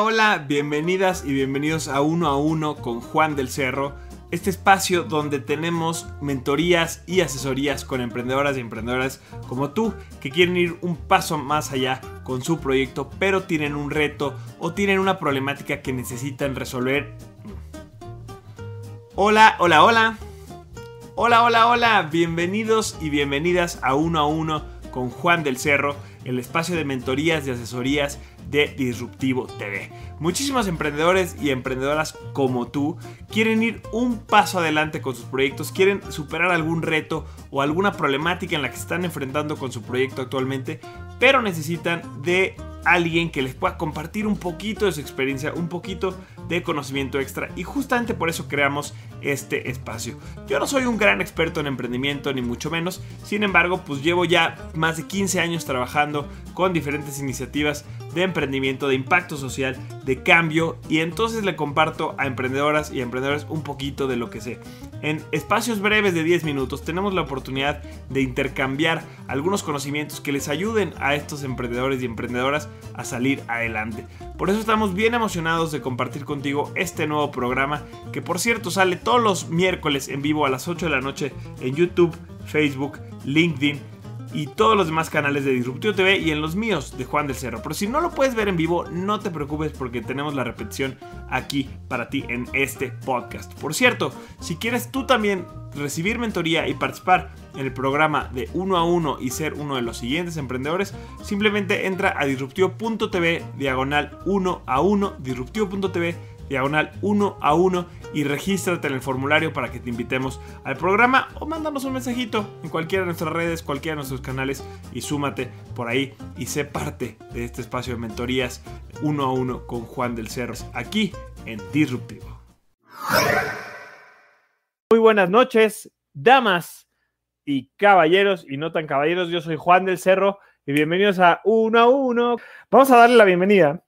Hola, bienvenidas y bienvenidos a Uno a Uno con Juan del Cerro, este espacio donde tenemos mentorías y asesorías con emprendedoras y emprendedoras como tú que quieren ir un paso más allá con su proyecto, pero tienen un reto o tienen una problemática que necesitan resolver. Hola, hola, hola. Hola, hola, hola. Bienvenidos y bienvenidas a Uno a Uno con Juan del Cerro, el espacio de mentorías y asesorías de Disruptivo TV. Muchísimos emprendedores y emprendedoras como tú quieren ir un paso adelante con sus proyectos, quieren superar algún reto o alguna problemática en la que se están enfrentando con su proyecto actualmente, pero necesitan de alguien que les pueda compartir un poquito de su experiencia, un poquito de conocimiento extra y justamente por eso creamos este espacio. Yo no soy un gran experto en emprendimiento ni mucho menos, sin embargo pues llevo ya más de 15 años trabajando con diferentes iniciativas de emprendimiento, de impacto social, de cambio y entonces le comparto a emprendedoras y emprendedores un poquito de lo que sé. En espacios breves de 10 minutos tenemos la oportunidad de intercambiar algunos conocimientos que les ayuden a estos emprendedores y emprendedoras a salir adelante. Por eso estamos bien emocionados de compartir contigo este nuevo programa que por cierto sale todos los miércoles en vivo a las 8 de la noche en YouTube, Facebook, LinkedIn y todos los demás canales de Disruptivo TV y en los míos de Juan del Cerro. Pero si no lo puedes ver en vivo, no te preocupes porque tenemos la repetición aquí para ti en este podcast. Por cierto, si quieres tú también recibir mentoría y participar en el programa de uno a uno y ser uno de los siguientes emprendedores, simplemente entra a disruptivo.tv diagonal 1 a 1, disruptivo.tv diagonal 1 a 1 y regístrate en el formulario para que te invitemos al programa o mándanos un mensajito en cualquiera de nuestras redes, cualquiera de nuestros canales y súmate por ahí y sé parte de este espacio de mentorías uno a uno con Juan del Cerro aquí en Disruptivo. Muy buenas noches, damas y caballeros y no tan caballeros. Yo soy Juan del Cerro y bienvenidos a Uno a Uno. Vamos a darle la bienvenida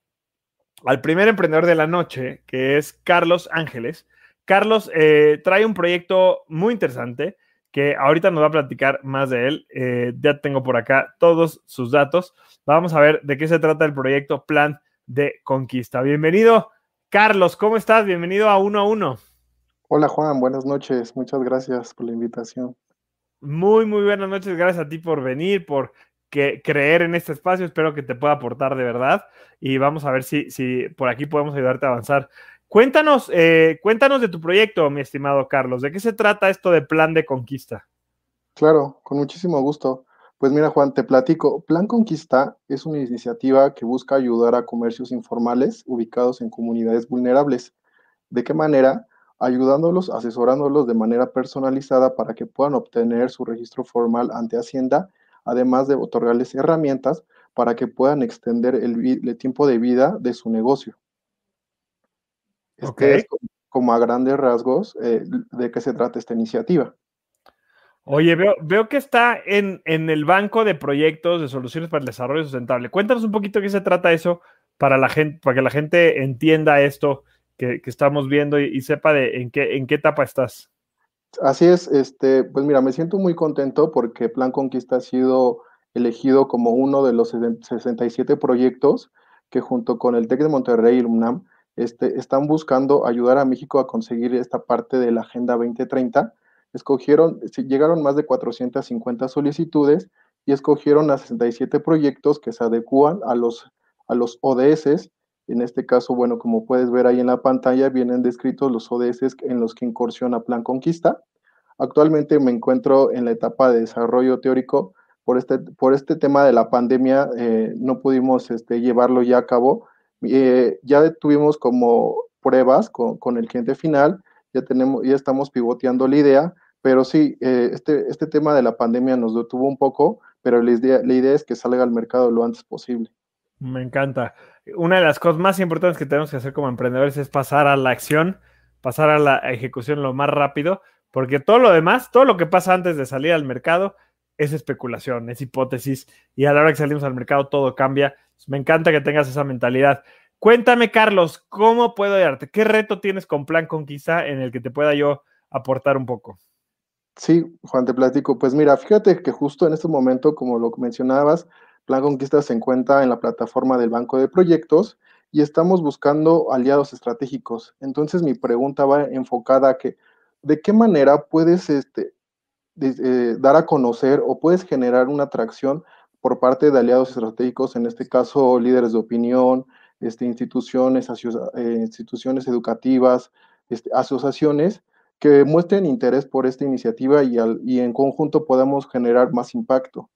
al primer emprendedor de la noche, que es Carlos Ángeles. Carlos eh, trae un proyecto muy interesante que ahorita nos va a platicar más de él. Eh, ya tengo por acá todos sus datos. Vamos a ver de qué se trata el proyecto Plan de Conquista. Bienvenido, Carlos, ¿cómo estás? Bienvenido a Uno a Uno. Hola, Juan, buenas noches. Muchas gracias por la invitación. Muy, muy buenas noches. Gracias a ti por venir, por creer en este espacio. Espero que te pueda aportar de verdad y vamos a ver si, si por aquí podemos ayudarte a avanzar Cuéntanos, eh, cuéntanos de tu proyecto, mi estimado Carlos. ¿De qué se trata esto de Plan de Conquista? Claro, con muchísimo gusto. Pues mira, Juan, te platico. Plan Conquista es una iniciativa que busca ayudar a comercios informales ubicados en comunidades vulnerables. ¿De qué manera? Ayudándolos, asesorándolos de manera personalizada para que puedan obtener su registro formal ante Hacienda, además de otorgarles herramientas para que puedan extender el tiempo de vida de su negocio. Este es como, a grandes rasgos eh, de qué se trata esta iniciativa. Oye, veo, veo que está en, el banco de proyectos de soluciones para el desarrollo sustentable. Cuéntanos un poquito qué se trata eso para, la gente, para que la gente entienda esto que, estamos viendo y, sepa de en qué, en qué etapa estás. Así es, este, pues mira, me siento muy contento porque Plan Conquista ha sido elegido como uno de los 67 proyectos que junto con el TEC de Monterrey y UNAM este, están buscando ayudar a México a conseguir esta parte de la Agenda 2030. Escogieron, llegaron más de 450 solicitudes y escogieron a 67 proyectos que se adecúan a los, a los ODS. En este caso, bueno, como puedes ver ahí en la pantalla, vienen descritos los ODS en los que incursiona Plan Conquista. Actualmente me encuentro en la etapa de desarrollo teórico. Por este, por este tema de la pandemia eh, no pudimos este, llevarlo ya a cabo, eh, ya tuvimos como pruebas con, el cliente final, ya, tenemos, ya estamos pivoteando la idea, pero sí, eh, este, este, tema de la pandemia nos detuvo un poco, pero la idea es que salga al mercado lo antes posible. Me encanta. Una de las cosas más importantes que tenemos que hacer como emprendedores es pasar a la acción, pasar a la ejecución lo más rápido, porque todo lo demás, todo lo que pasa antes de salir al mercado es especulación, es hipótesis, y a la hora que salimos al mercado todo cambia pues, me encanta que tengas esa mentalidad. Cuéntame, Carlos, ¿cómo puedo ayudarte? ¿Qué reto tienes con Plan Conquista en el que te pueda yo aportar un poco? Sí, Juan, te platico. Pues mira, fíjate que justo en este momento, como lo mencionabas, Plan Conquista se encuentra en la plataforma del Banco de Proyectos y estamos buscando aliados estratégicos. Entonces mi pregunta va enfocada a que, ¿de qué manera puedes este, eh, dar a conocer o puedes generar una atracción por parte de aliados estratégicos, en este caso líderes de opinión, este, instituciones, eh, instituciones educativas, este, asociaciones que muestren interés por esta iniciativa y, y en conjunto podamos generar más impacto.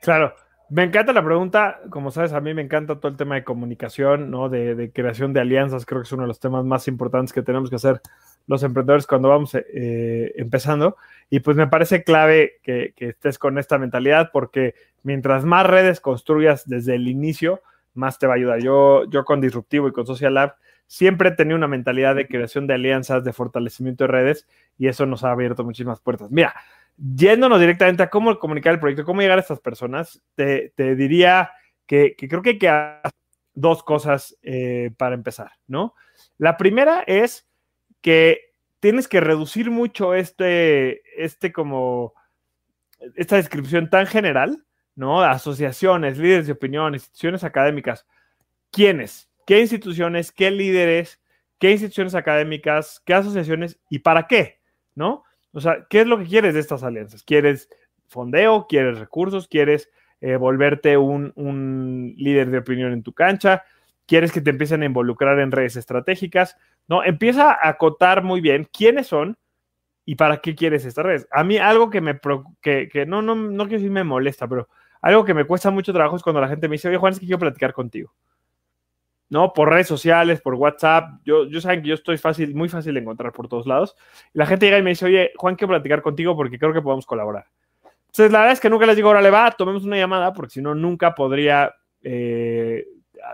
Claro, me encanta la pregunta, como sabes, a mí me encanta todo el tema de comunicación, ¿no? De, de, creación de alianzas, creo que es uno de los temas más importantes que tenemos que hacer los emprendedores cuando vamos eh, eh, empezando. Y pues me parece clave que, que, estés con esta mentalidad porque mientras más redes construyas desde el inicio, más te va a ayudar. Yo, yo con Disruptivo y con Social Lab siempre he tenido una mentalidad de creación de alianzas, de fortalecimiento de redes y eso nos ha abierto muchísimas puertas. Mira, yéndonos directamente a cómo comunicar el proyecto, cómo llegar a estas personas, te, te diría que, que, creo que hay que hacer dos cosas eh, para empezar, ¿no? La primera es que tienes que reducir mucho este, este como, esta descripción tan general, ¿no? Asociaciones, líderes de opinión, instituciones académicas. ¿Quiénes? ¿Qué instituciones? ¿Qué líderes? ¿Qué instituciones académicas? ¿Qué asociaciones? ¿Y para qué? ¿No? O sea, ¿qué es lo que quieres de estas alianzas? ¿Quieres fondeo? ¿Quieres recursos? ¿Quieres eh, volverte un, un líder de opinión en tu cancha? ¿Quieres que te empiecen a involucrar en redes estratégicas? No, empieza a acotar muy bien quiénes son y para qué quieres estas redes. A mí algo que me, que, que no, quiero decir me molesta, pero algo que me cuesta mucho trabajo es cuando la gente me dice, oye Juan, es que quiero platicar contigo. ¿no? Por redes sociales, por WhatsApp. Yo, yo saben que yo estoy fácil, muy fácil de encontrar por todos lados. Y la gente llega y me dice, oye, Juan, quiero platicar contigo porque creo que podemos colaborar. Entonces, la verdad es que nunca les digo, le va, tomemos una llamada, porque si no, nunca podría eh,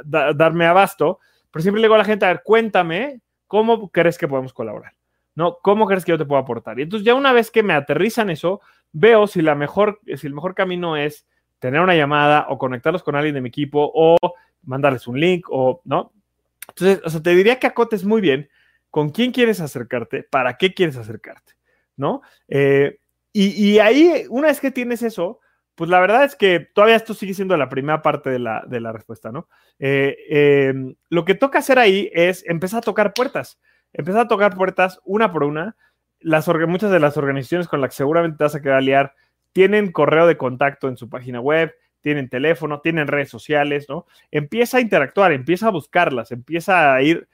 darme abasto. Pero siempre le digo a la gente, a ver, cuéntame ¿Cómo crees que podemos colaborar? ¿No? ¿Cómo crees que yo te puedo aportar? Y entonces ya una vez que me aterrizan eso, veo si, la mejor, si el mejor camino es tener una llamada o conectarlos con alguien de mi equipo o mandarles un link o, ¿no? Entonces, o sea, te diría que acotes muy bien con quién quieres acercarte, para qué quieres acercarte, ¿no? Eh, y, ahí, una vez que tienes eso, pues la verdad es que todavía esto sigue siendo la primera parte de la, respuesta, ¿no? Eh, em, lo que toca hacer ahí es empezar a tocar puertas, empezar a tocar puertas una por una. muchas de las organizaciones con las que seguramente te vas a quedar a liar tienen correo de contacto en su página web, tienen teléfono, tienen redes sociales, ¿no? Empieza a interactuar, empieza a buscarlas, empieza a ir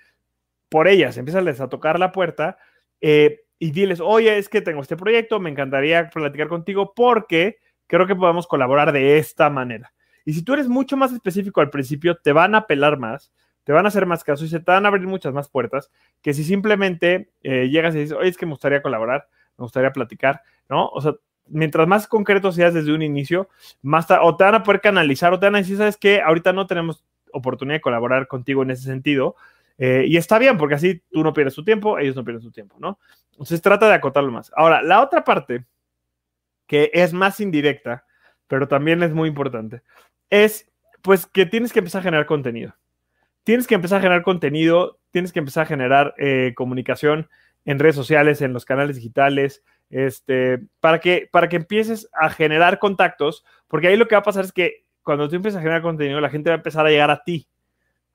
por ellas, empieza a tocar la puerta eh, y diles, oye, es que tengo este proyecto, me encantaría platicar contigo porque creo que podemos colaborar de esta manera. Y si tú eres mucho más específico al principio, te van a apelar más, te van a hacer más caso y se te van a abrir muchas más puertas que si simplemente eh, llegas y dices, oye, es que me gustaría colaborar, me gustaría platicar, ¿no? O sea, mientras más concreto seas desde un inicio, más o te van a poder canalizar o te van a decir, ¿sabes que Ahorita no tenemos oportunidad de colaborar contigo en ese sentido. Eh, y está bien, porque así tú no pierdes tu tiempo, ellos no pierden su tiempo, ¿no? Entonces trata de acotarlo más. Ahora, la otra parte que es más indirecta, pero también es muy importante, es pues que tienes que empezar a generar contenido. Tienes que empezar a generar contenido, tienes que empezar a generar eh, comunicación en redes sociales, en los canales digitales, este, para, que, para que empieces a generar contactos, porque ahí lo que va a pasar es que cuando tú empieces a generar contenido, la gente va a empezar a llegar a ti,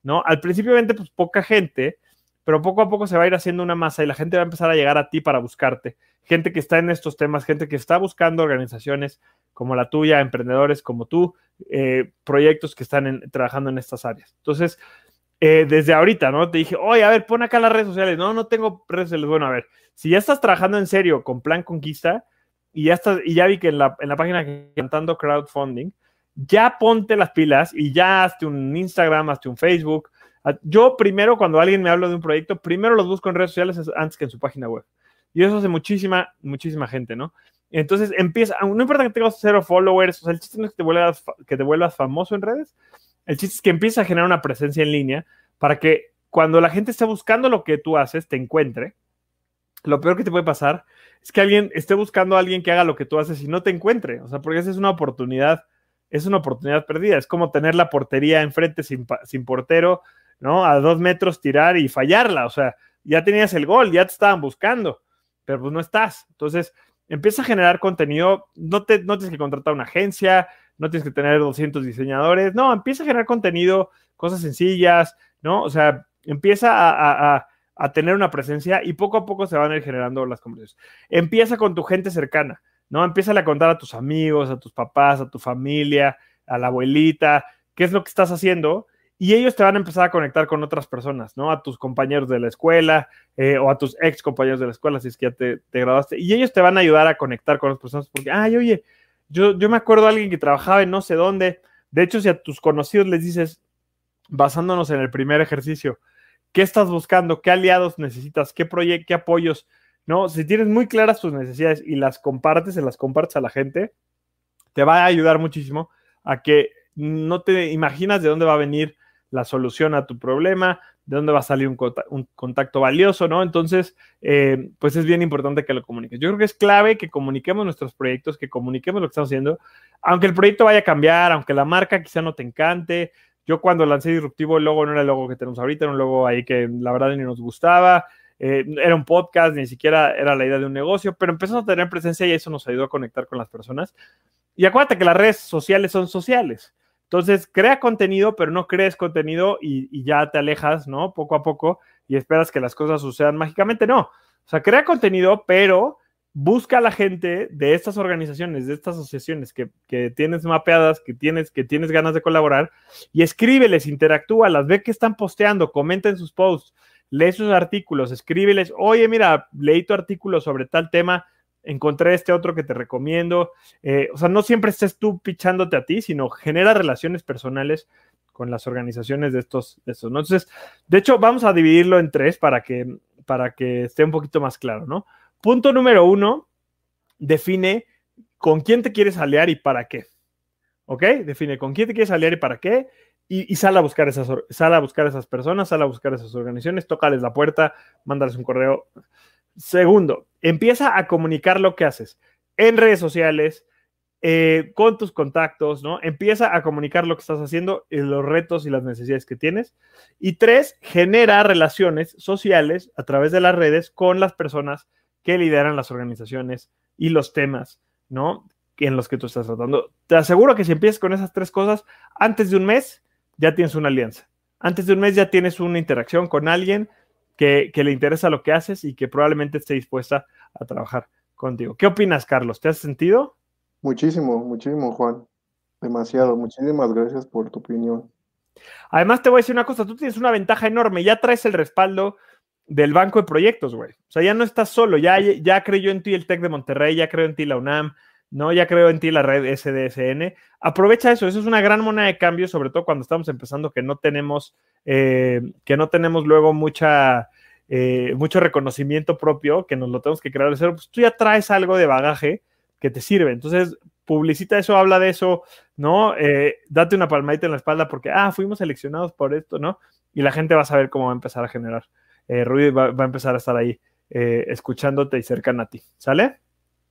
¿no? Al principio, pues poca gente, pero poco a poco se va a ir haciendo una masa y la gente va a empezar a llegar a ti para buscarte. Gente que está en estos temas, gente que está buscando organizaciones como la tuya, emprendedores como tú, eh, proyectos que están trabajando en estas áreas. Entonces, eh, desde ahorita, ¿no? Te dije, oye, a ver, pon acá las redes sociales. No, no tengo redes sociales. Bueno, a ver, si ya estás trabajando en serio con Plan Conquista y ya, estás, y ya vi que en la, página que cantando crowdfunding, ya ponte las pilas y ya hazte un Instagram, hazte un Facebook, Ah, yo primero, cuando alguien me habla de un proyecto, primero los busco en redes sociales antes que en su página web. Y eso hace muchísima, muchísima gente, ¿no? Entonces empieza, no importa que tengas cero followers, o sea, el chiste no es que te vuelvas, que te vuelvas famoso en redes, el chiste es que empieza a generar una presencia en línea para que cuando la gente esté buscando lo que tú haces, te encuentre. Lo peor que te puede pasar es que alguien esté buscando a alguien que haga lo que tú haces y no te encuentre. O sea, porque esa es una oportunidad, es una oportunidad perdida. Es como tener la portería enfrente sin, sin portero ¿no? A dos metros tirar y fallarla, o sea, ya tenías el gol, ya te estaban buscando, pero pues no estás. Entonces, empieza a generar contenido, no, te, tienes que contratar una agencia, no tienes que tener 200 diseñadores, no, empieza a generar contenido, cosas sencillas, ¿no? O sea, empieza a, a, tener una presencia y poco a poco se van a ir generando las conversaciones. Empieza con tu gente cercana, ¿no? Empieza a contar a tus amigos, a tus papás, a tu familia, a la abuelita, qué es lo que estás haciendo y ellos te van a empezar a conectar con otras personas, ¿no? A tus compañeros de la escuela eh, o a tus ex compañeros de la escuela, si es que ya te, te, graduaste, y ellos te van a ayudar a conectar con las personas porque, ay, oye, yo, yo me acuerdo de alguien que trabajaba en no sé dónde. De hecho, si a tus conocidos les dices, basándonos en el primer ejercicio, ¿qué estás buscando? ¿Qué aliados necesitas? ¿Qué, qué apoyos? ¿No? Si tienes muy claras tus necesidades y las compartes, se las compartes a la gente, te va a ayudar muchísimo a que no te imaginas de dónde va a venir la solución a tu problema, de dónde va a salir un, contacto, valioso, ¿no? Entonces, eh, pues es bien importante que lo comuniques. Yo creo que es clave que comuniquemos nuestros proyectos, que comuniquemos lo que estamos haciendo, aunque el proyecto vaya a cambiar, aunque la marca quizá no te encante. Yo cuando lancé Disruptivo, el logo no era el logo que tenemos ahorita, era un logo ahí que la verdad ni nos gustaba. Eh, era un podcast, ni siquiera era la idea de un negocio, pero empezamos a tener presencia y eso nos ayudó a conectar con las personas. Y acuérdate que las redes sociales son sociales. Entonces, crea contenido, pero no crees contenido y, ya te alejas, ¿no? Poco a poco y esperas que las cosas sucedan mágicamente. No. O sea, crea contenido, pero busca a la gente de estas organizaciones, de estas asociaciones que, tienes mapeadas, que tienes, que tienes ganas de colaborar y escríbeles, las ve que están posteando, comenta en sus posts, lee sus artículos, escríbeles, oye, mira, leí tu artículo sobre tal tema, encontré este otro que te recomiendo. Eh, o sea, no siempre estés tú pichándote a ti, sino genera relaciones personales con las organizaciones de estos, de Entonces, de hecho, vamos a dividirlo en tres para que, para que esté un poquito más claro, ¿no? Punto número uno, define con quién te quieres aliar y para qué. ¿Ok? Define con quién te quieres aliar y para qué. Y, sal, a buscar esas, a esas personas, sal a buscar esas organizaciones, tócales la puerta, mándales un correo. Segundo, empieza a comunicar lo que haces en redes sociales, eh, con tus contactos, ¿no? Empieza a comunicar lo que estás haciendo, eh, los retos y las necesidades que tienes. Y tres, genera relaciones sociales a través de las redes con las personas que lideran las organizaciones y los temas, ¿no? En los que tú estás tratando. Te aseguro que si empiezas con esas tres cosas, antes de un mes ya tienes una alianza. Antes de un mes ya tienes una interacción con alguien que, le interesa lo que haces y que probablemente esté dispuesta a trabajar contigo. ¿Qué opinas, Carlos? ¿Te has sentido? Muchísimo, muchísimo, Juan. Demasiado. Muchísimas gracias por tu opinión. Además, te voy a decir una cosa, tú tienes una ventaja enorme, ya traes el respaldo del banco de proyectos, güey. O sea, ya no estás solo, ya, ya creyó en ti el TEC de Monterrey, ya creo en ti la UNAM, no, ya creo en ti la red SDSN. Aprovecha eso, eso es una gran moneda de cambio, sobre todo cuando estamos empezando que no tenemos, eh, que no tenemos luego mucha, eh, mucho reconocimiento propio, que nos lo tenemos que crear de cero. Pues tú ya traes algo de bagaje que te sirve. Entonces, publicita eso, habla de eso, ¿no? Eh, date una palmadita en la espalda porque, ah, fuimos seleccionados por esto, ¿no? Y la gente va a saber cómo va a empezar a generar ruido y va, va, a empezar a estar ahí escuchándote y cercana a ti. ¿Sale?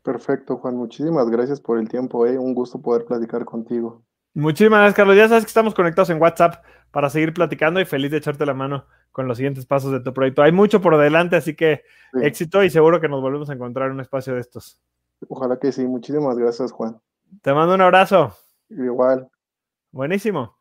Perfecto, Juan. Muchísimas gracias por el tiempo. Eh, un gusto poder platicar contigo. Muchísimas gracias, Carlos. Ya sabes que estamos conectados en WhatsApp para seguir platicando y feliz de echarte la mano con los siguientes pasos de tu proyecto. Hay mucho por delante, así que éxito y seguro que nos volvemos a encontrar en un espacio de estos. Ojalá que sí. Muchísimas gracias, Juan. Te mando un abrazo. Igual. Buenísimo.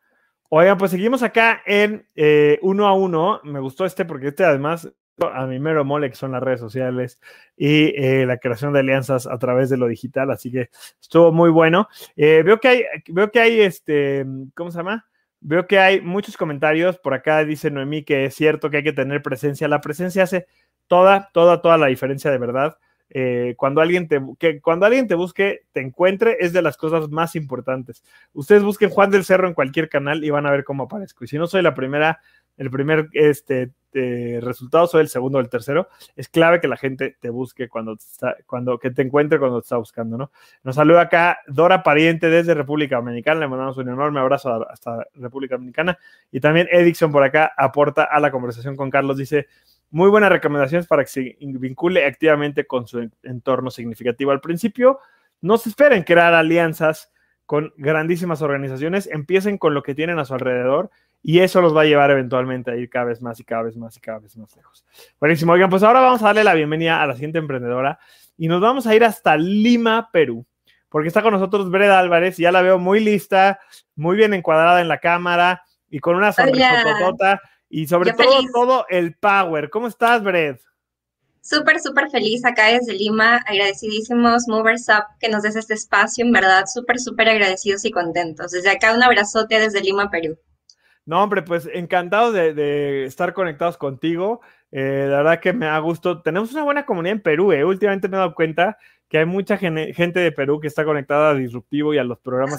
Oigan, pues seguimos acá en eh, uno a uno. Me gustó este porque este además a mi mero mole que son las redes sociales y eh, la creación de alianzas a través de lo digital, así que estuvo muy bueno. Eh, veo que hay, veo que hay este, ¿cómo se llama? Veo que hay muchos comentarios. Por acá dice Noemí que es cierto que hay que tener presencia. La presencia hace toda, toda, toda la diferencia de verdad. Eh, cuando, alguien te, que cuando alguien te busque, te encuentre, es de las cosas más importantes. Ustedes busquen Juan del Cerro en cualquier canal y van a ver cómo aparezco. Y si no soy la primera el primer este, eh, resultado, soy el segundo o el tercero, es clave que la gente te busque cuando, te cuando que te encuentre cuando te está buscando, ¿no? Nos saluda acá Dora Pariente desde República Dominicana, le mandamos un enorme abrazo hasta República Dominicana y también Edison por acá aporta a la conversación con Carlos, dice, muy buenas recomendaciones para que se vincule activamente con su entorno significativo al principio, no se esperen crear alianzas con grandísimas organizaciones, empiecen con lo que tienen a su alrededor y eso los va a llevar eventualmente a ir cada vez más y cada vez más y cada vez más lejos. Buenísimo, oigan, pues ahora vamos a darle la bienvenida a la siguiente emprendedora y nos vamos a ir hasta Lima, Perú, porque está con nosotros Bred Álvarez y ya la veo muy lista, muy bien encuadrada en la cámara y con una sonrisa y sobre todo todo el power. ¿Cómo estás, Bred? Súper, súper feliz acá desde Lima, agradecidísimos Movers Up que nos des este espacio, en verdad, súper, súper agradecidos y contentos. Desde acá un abrazote desde Lima, Perú. No, hombre, pues encantado de, estar conectados contigo. Eh, la verdad que me ha gustado. Tenemos una buena comunidad en Perú, eh. Últimamente me he dado cuenta que hay mucha gente de Perú que está conectada a Disruptivo y a los programas.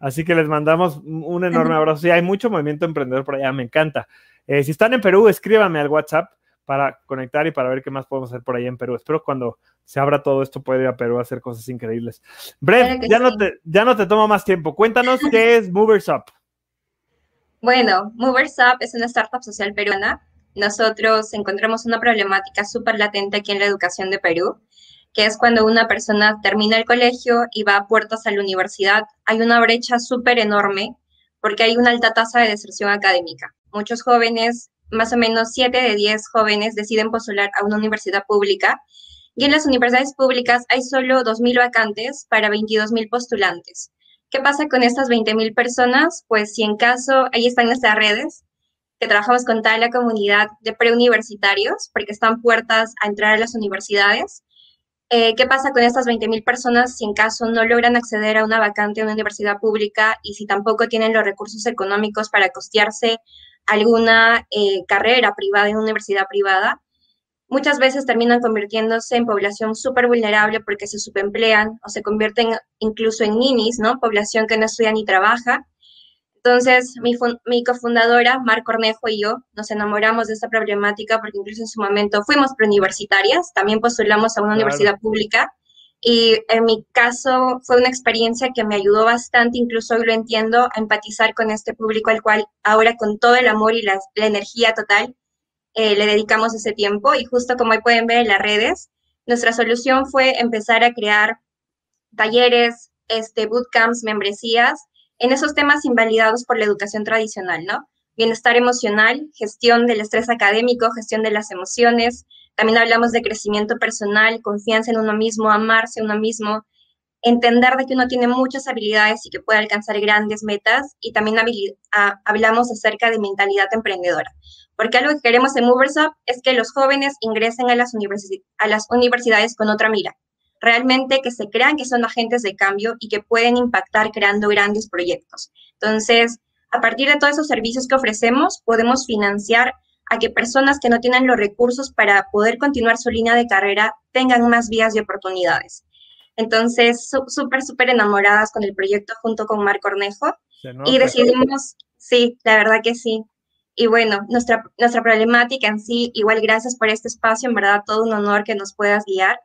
Así que les mandamos un enorme abrazo. Sí, hay mucho movimiento emprendedor por allá, me encanta. Eh, si están en Perú, escríbanme al WhatsApp para conectar y para ver qué más podemos hacer por ahí en Perú. Espero cuando se abra todo esto pueda ir a Perú a hacer cosas increíbles. Bren, ya, no te, ya no te tomo más tiempo. Cuéntanos qué es Movers Up. Bueno, Up es una startup social peruana. Nosotros encontramos una problemática súper latente aquí en la educación de Perú, que es cuando una persona termina el colegio y va a puertas a la universidad, hay una brecha súper enorme porque hay una alta tasa de deserción académica. Muchos jóvenes, más o menos 7 de 10 jóvenes, deciden postular a una universidad pública y en las universidades públicas hay solo 2.000 vacantes para 22.000 postulantes. ¿Qué pasa con estas 20.000 personas? Pues si en caso, ahí están nuestras redes, que trabajamos con toda la comunidad de preuniversitarios, porque están puertas a entrar a las universidades. Eh, ¿Qué pasa con estas 20.000 personas si en caso no logran acceder a una vacante en una universidad pública y si tampoco tienen los recursos económicos para costearse alguna eh, carrera privada en una universidad privada? muchas veces terminan convirtiéndose en población súper vulnerable porque se subemplean o se convierten incluso en ninis, ¿no? Población que no estudia ni trabaja. Entonces, mi, cofundadora, Mar Cornejo y yo, nos enamoramos de esta problemática porque incluso en su momento fuimos preuniversitarias, también postulamos a una universidad pública y en mi caso fue una experiencia que me ayudó bastante, incluso hoy lo entiendo, a empatizar con este público al cual ahora con todo el amor y la energía total eh, le dedicamos ese tiempo y justo como hoy pueden ver en las redes, nuestra solución fue empezar a crear talleres, este, bootcamps, membresías en esos temas invalidados por la educación tradicional, ¿no? Bienestar emocional, gestión del estrés académico, gestión de las emociones, también hablamos de crecimiento personal, confianza en uno mismo, amarse a uno mismo, entender de que uno tiene muchas habilidades y que puede alcanzar grandes metas y también hablamos acerca de mentalidad emprendedora. Porque algo que queremos en Movers es que los jóvenes ingresen a las, a las universidades con otra mira, realmente que se crean que son agentes de cambio y que pueden impactar creando grandes proyectos. Entonces, a partir de todos esos servicios que ofrecemos, podemos financiar a que personas que no tienen los recursos para poder continuar su línea de carrera tengan más vías de oportunidades. Entonces, súper, súper enamoradas con el proyecto junto con Marco Cornejo. Y decidimos, sí, la verdad que sí. Y bueno, nuestra, nuestra problemática en sí, igual gracias por este espacio, en verdad todo un honor que nos puedas guiar.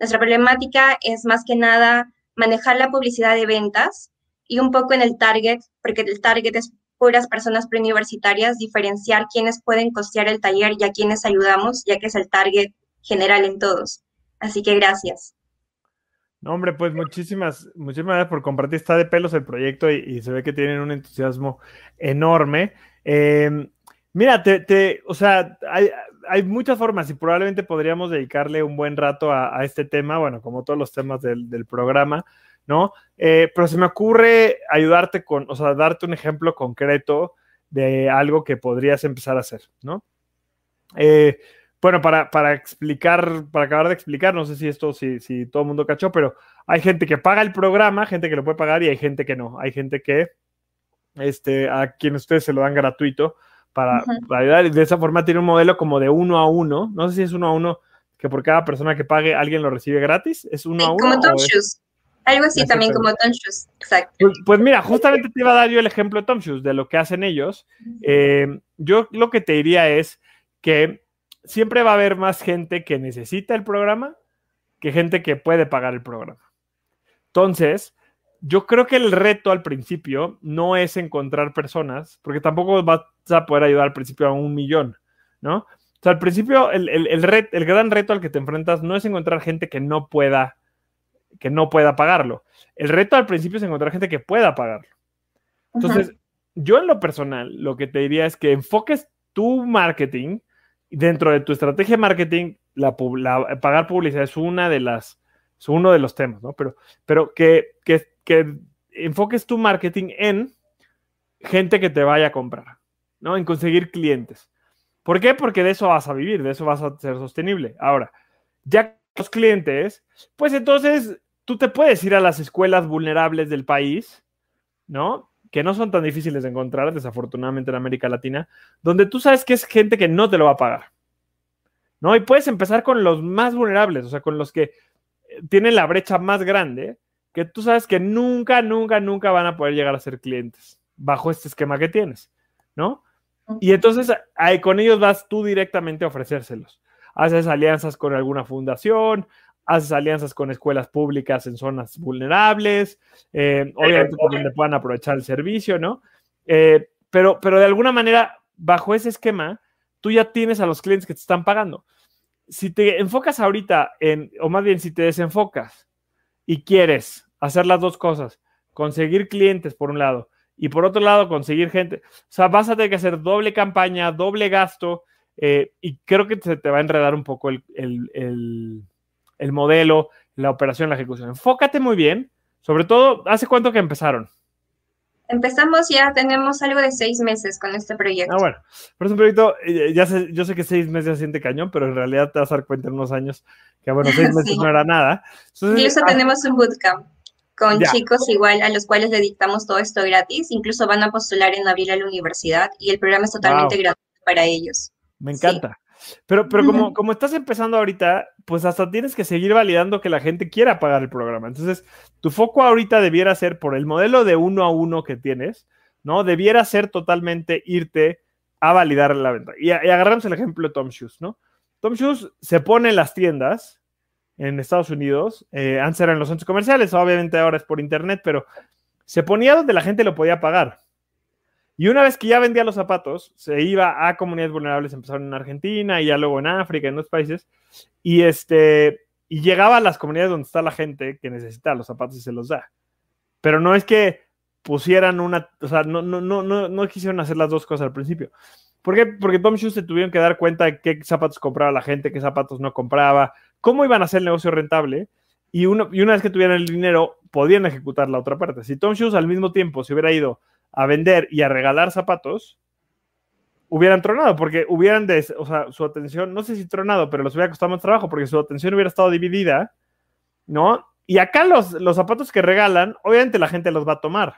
Nuestra problemática es más que nada manejar la publicidad de ventas y un poco en el target, porque el target es puras personas preuniversitarias, diferenciar quiénes pueden costear el taller y a quiénes ayudamos, ya que es el target general en todos. Así que gracias. No, hombre, pues muchísimas, muchísimas gracias por compartir. Está de pelos el proyecto y, se ve que tienen un entusiasmo enorme. Em, mira, te, te, o sea, hay, muchas formas y probablemente podríamos dedicarle un buen rato a, este tema, bueno, como todos los temas del, programa, ¿no? Eh, pero se me ocurre ayudarte con, o sea, darte un ejemplo concreto de algo que podrías empezar a hacer, ¿no? Eh, bueno, para, explicar, para acabar de explicar, no sé si esto, si, si todo el mundo cachó, pero hay gente que paga el programa, gente que lo puede pagar y hay gente que no. Hay gente que, este, a quien ustedes se lo dan gratuito para, ayudar. Y de esa forma tiene un modelo como de uno a uno. No sé si es uno a uno, que por cada persona que pague alguien lo recibe gratis. Es uno a uno. Como Algo así también como Tom Shoes. Exacto. Pues, pues, mira, justamente te iba a dar yo el ejemplo de Tom Shoes, de lo que hacen ellos. Eh, yo lo que te diría es que siempre va a haber más gente que necesita el programa que gente que puede pagar el programa. Entonces, yo creo que el reto al principio no es encontrar personas, porque tampoco vas a poder ayudar al principio a un millón, ¿no? O sea, al principio el, el, gran reto al que te enfrentas no es encontrar gente que no pueda que no pueda pagarlo. El reto al principio es encontrar gente que pueda pagarlo. Entonces, yo en lo personal, lo que te diría es que enfoques tu marketing dentro de tu estrategia de marketing, pagar publicidad es una de las, es uno de los temas, ¿no? Pero, pero que, que, que, enfoques tu marketing en gente que te vaya a comprar, ¿no? En conseguir clientes. ¿Por qué? Porque de eso vas a vivir, de eso vas a ser sostenible. Ahora, ya los clientes, pues entonces tú te puedes ir a las escuelas vulnerables del país, ¿no? que no son tan difíciles de encontrar, desafortunadamente en América Latina, donde tú sabes que es gente que no te lo va a pagar. ¿No? Y puedes empezar con los más vulnerables, o sea, con los que eh, tienen la brecha más grande, que tú sabes que nunca, nunca, nunca van a poder llegar a ser clientes bajo este esquema que tienes, ¿no? Y entonces ahí con ellos vas tú directamente a ofrecérselos. Haces alianzas con alguna fundación, haces alianzas con escuelas públicas en zonas vulnerables, eh, obviamente donde puedan aprovechar el servicio, ¿no? Eh, pero, pero de alguna manera, bajo ese esquema, tú ya tienes a los clientes que te están pagando. Si te enfocas ahorita en, o más bien si te desenfocas y quieres hacer las dos cosas, conseguir clientes por un lado y por otro lado conseguir gente, o sea, vas a tener que hacer doble campaña, doble gasto eh, y creo que se te va a enredar un poco el el modelo, la operación, la ejecución. Enfócate muy bien, sobre todo, ¿hace cuánto que empezaron? Empezamos ya, tenemos algo de seis meses con este proyecto. Ah, bueno, pero es un proyecto, eh, ya sé, yo sé que seis meses siente cañón, pero en realidad te vas a dar cuenta en unos años que, bueno, seis meses no era nada. Incluso ah, tenemos un bootcamp con chicos igual a los cuales le dictamos todo esto gratis. Incluso van a postular en abril a la universidad y el programa es totalmente gratis para ellos. Me encanta. Pero, como, estás empezando ahorita, pues hasta tienes que seguir validando que la gente quiera pagar el programa. Entonces, tu foco ahorita debiera ser por el modelo de uno a uno que tienes, ¿no? Debiera ser totalmente irte a validar la venta. Y, agarramos el ejemplo de Tom Shoes, ¿no? Tom Shoes se pone en las tiendas en Estados Unidos, eh, antes eran los centros comerciales, obviamente ahora es por internet, pero se ponía donde la gente lo podía pagar. Y una vez que ya vendía los zapatos, se iba a comunidades vulnerables, empezaron en Argentina y ya luego en África, en otros países. Y, este, y llegaba a las comunidades donde está la gente que necesita los zapatos y se los da. Pero no es que pusieran una, o sea, no, no, quisieron hacer las dos cosas al principio. ¿Por qué? Porque Tom Shoes se tuvieron que dar cuenta de qué zapatos compraba la gente, qué zapatos no compraba, cómo iban a hacer el negocio rentable. Y, uno, y una vez que tuvieran el dinero, podían ejecutar la otra parte. Si Tom Shoes al mismo tiempo se hubiera ido a vender y a regalar zapatos, hubieran tronado, porque hubieran, de o sea, su atención, no sé si tronado, pero les hubiera costado más trabajo, porque su atención hubiera estado dividida, ¿no? Y acá los, los zapatos que regalan, obviamente la gente los va a tomar.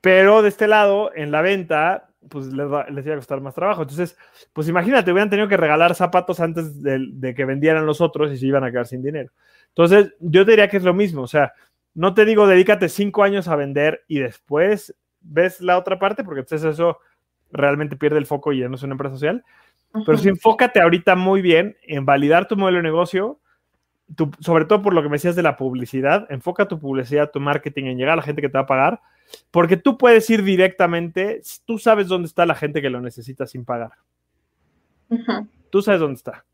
Pero de este lado, en la venta, pues les, va, iba a costar más trabajo. Entonces, pues imagínate, hubieran tenido que regalar zapatos antes de, de, que vendieran los otros y se iban a quedar sin dinero. Entonces, yo diría que es lo mismo, o sea, no te digo, dedícate cinco años a vender y después ves la otra parte, porque entonces eso realmente pierde el foco y ya no es una empresa social. Pero sí, enfócate ahorita muy bien en validar tu modelo de negocio, sobre todo por lo que me decías de la publicidad. Enfoca tu publicidad, tu marketing en llegar a la gente que te va a pagar, porque tú puedes ir directamente, tú sabes dónde está la gente que lo necesita sin pagar. Tú sabes dónde está.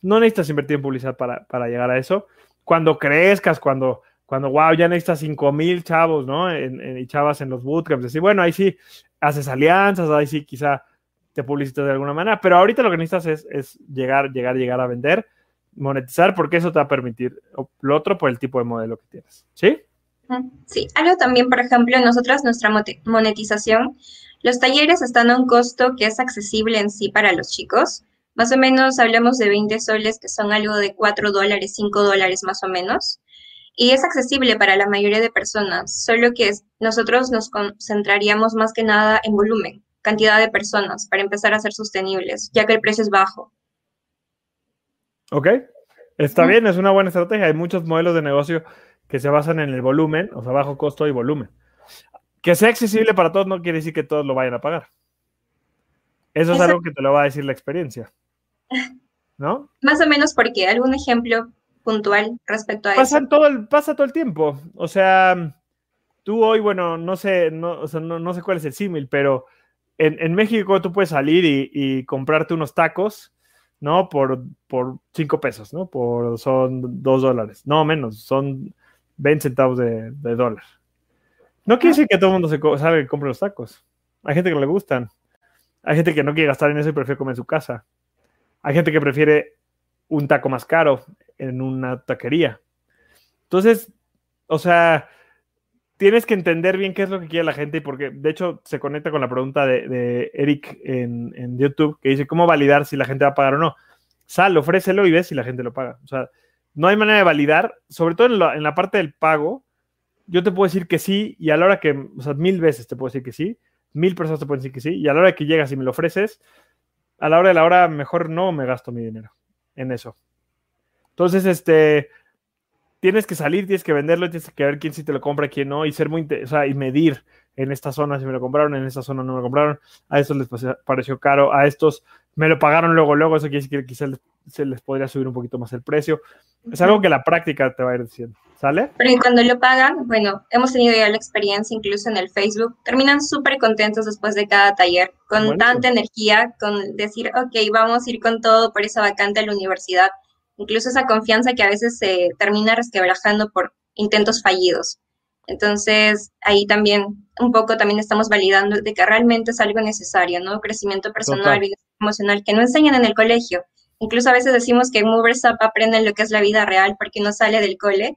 No necesitas invertir en publicidad para, para llegar a eso. Cuando crezcas, cuando cuando, wow, ya necesitas 5 mil chavos, ¿no? y chavas en los bootcamps. Y bueno, ahí sí haces alianzas, ahí sí quizá te publicitas de alguna manera, pero ahorita lo que necesitas es, llegar, llegar, llegar a vender, monetizar, porque eso te va a permitir lo otro por el tipo de modelo que tienes, ¿sí? Sí, algo también, por ejemplo, nosotras, nuestra monetización, los talleres están a un costo que es accesible en sí para los chicos. Más o menos hablamos de 20 soles, que son algo de 4 dólares, 5 dólares más o menos y es accesible para la mayoría de personas, solo que nosotros nos concentraríamos más que nada en volumen, cantidad de personas, para empezar a ser sostenibles, ya que el precio es bajo. Ok, está bien, es una buena estrategia. Hay muchos modelos de negocio que se basan en el volumen, o sea, bajo costo y volumen. Que sea accesible para todos no quiere decir que todos lo vayan a pagar. Eso es algo que te lo va a decir la experiencia. ¿No? Más o menos porque algún ejemplo puntual respecto a eso. Todo pasa todo el tiempo. O sea, tú hoy, bueno, no sé, no, sé cuál es el símil, pero en, México tú puedes salir y, comprarte unos tacos, ¿no? Por, por cinco pesos, ¿no? Por, son dos dólares. No, menos, son 20 centavos de, de dólar. No quiere ah. decir que todo el mundo se sabe que compre los tacos. Hay gente que le gustan. Hay gente que no quiere gastar en eso y prefiere comer en su casa. Hay gente que prefiere un taco más caro, en una taquería. Entonces, o sea, tienes que entender bien qué es lo que quiere la gente y porque, de hecho, se conecta con la pregunta de, Eric en, YouTube, que dice, ¿cómo validar si la gente va a pagar o no? Sal, ofrécelo y ves si la gente lo paga. O sea, no hay manera de validar, sobre todo en la, en la parte del pago. Yo te puedo decir que sí y a la hora que, o sea, mil veces te puedo decir que sí, mil personas te pueden decir que sí y a la hora que llegas y me lo ofreces, a la hora de la hora mejor no me gasto mi dinero en eso. Entonces, este, tienes que salir, tienes que venderlo, tienes que ver quién sí te lo compra, quién no, y ser muy, o y medir en esta zona si me lo compraron, en esta zona no me lo compraron, a estos les pareció caro, a estos me lo pagaron luego, luego, eso quiere decir que quizás se les podría subir un poquito más el precio. Es algo que la práctica te va a ir diciendo, ¿sale? Pero cuando lo pagan, bueno, hemos tenido ya la experiencia incluso en el Facebook, terminan súper contentos después de cada taller, con tanta energía, con decir, ok, vamos a ir con todo por esa vacante a la universidad incluso esa confianza que a veces se termina resquebrajando por intentos fallidos. Entonces, ahí también, un poco también estamos validando de que realmente es algo necesario, ¿no? Crecimiento personal, y emocional, que no enseñan en el colegio. Incluso a veces decimos que Movers aprenden lo que es la vida real porque no sale del cole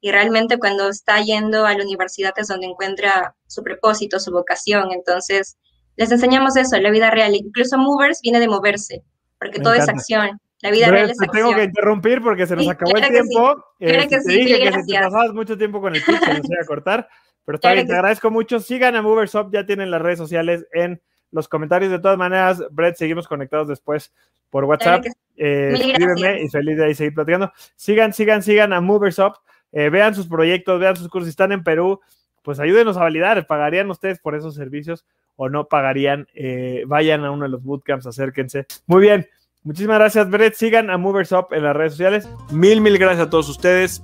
y realmente cuando está yendo a la universidad es donde encuentra su propósito, su vocación. Entonces, les enseñamos eso, la vida real. Incluso Movers viene de moverse porque todo es acción. La vida es tengo que interrumpir porque se nos acabó el tiempo. sí, que gracias. si pasabas mucho tiempo con el pitch, se nos a cortar. Pero está bien, te agradezco mucho. Sigan a Up, ya tienen las redes sociales en los comentarios. De todas maneras, Brett, seguimos conectados después por WhatsApp. Eh, y feliz de ahí seguir platicando. Sigan, sigan, sigan a Movershop. Eh, vean sus proyectos, vean sus cursos. Si están en Perú, pues ayúdenos a validar. ¿Pagarían ustedes por esos servicios o no pagarían? Eh, vayan a uno de los bootcamps, acérquense. Muy bien. Muchísimas gracias, Brett. Sigan a Movers Up en las redes sociales. Mil, mil gracias a todos ustedes.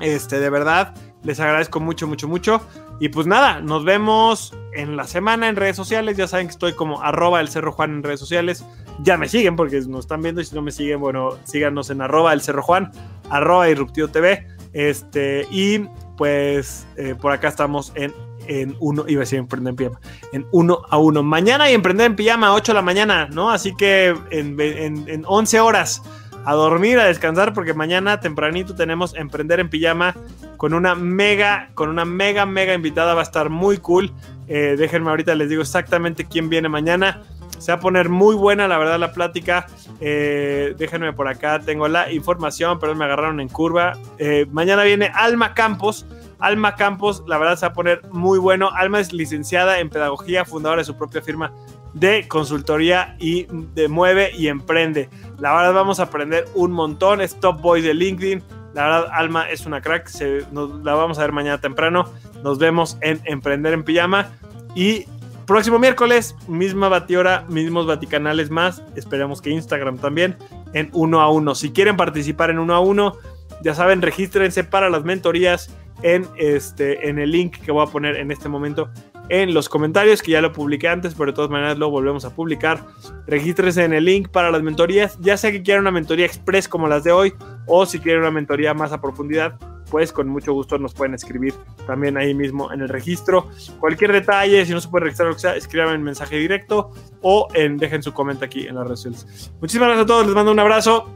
Este, de verdad, les agradezco mucho, mucho, mucho. Y pues nada, nos vemos en la semana en redes sociales. Ya saben que estoy como arroba el Cerro Juan en redes sociales. Ya me siguen porque nos están viendo y si no me siguen, bueno, síganos en arroba el Cerro Juan, arroba Irruptivo TV. Este, y pues eh, por acá estamos en en uno, iba a decir Emprender en Pijama, en uno a uno. Mañana y Emprender en Pijama, 8 de la mañana, ¿no? Así que en, en, 11 horas a dormir, a descansar, porque mañana tempranito tenemos Emprender en Pijama con una mega, con una mega, mega invitada. Va a estar muy cool. Eh, déjenme ahorita les digo exactamente quién viene mañana. Se va a poner muy buena, la verdad, la plática. Eh, déjenme por acá, tengo la información, pero me agarraron en curva. Eh, mañana viene Alma Campos Alma Campos, la verdad se va a poner muy bueno. Alma es licenciada en pedagogía, fundadora de su propia firma de consultoría y de mueve y emprende. La verdad vamos a aprender un montón. Es Top Boy de LinkedIn. La verdad, Alma es una crack. la vamos a ver mañana temprano. Nos vemos en Emprender en Pijama. Y próximo miércoles, misma batiora, mismos Vaticanales más. Esperemos que Instagram también en uno a uno. Si quieren participar en uno a uno, ya saben, regístrense para las mentorías en, este, en el link que voy a poner en este momento en los comentarios, que ya lo publiqué antes, pero de todas maneras lo volvemos a publicar. Regístrese en el link para las mentorías, ya sea que quieran una mentoría express como las de hoy, o si quieren una mentoría más a profundidad, pues con mucho gusto nos pueden escribir también ahí mismo en el registro. Cualquier detalle, si no se puede registrar lo que sea, escríbanme en mensaje directo o en, dejen su comentario aquí en las redes sociales. Muchísimas gracias a todos, les mando un abrazo.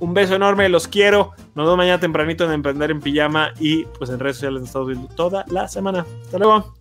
Un beso enorme, los quiero. Nos vemos mañana tempranito en Emprender en Pijama y pues en redes sociales nos estamos viendo toda la semana. Hasta luego.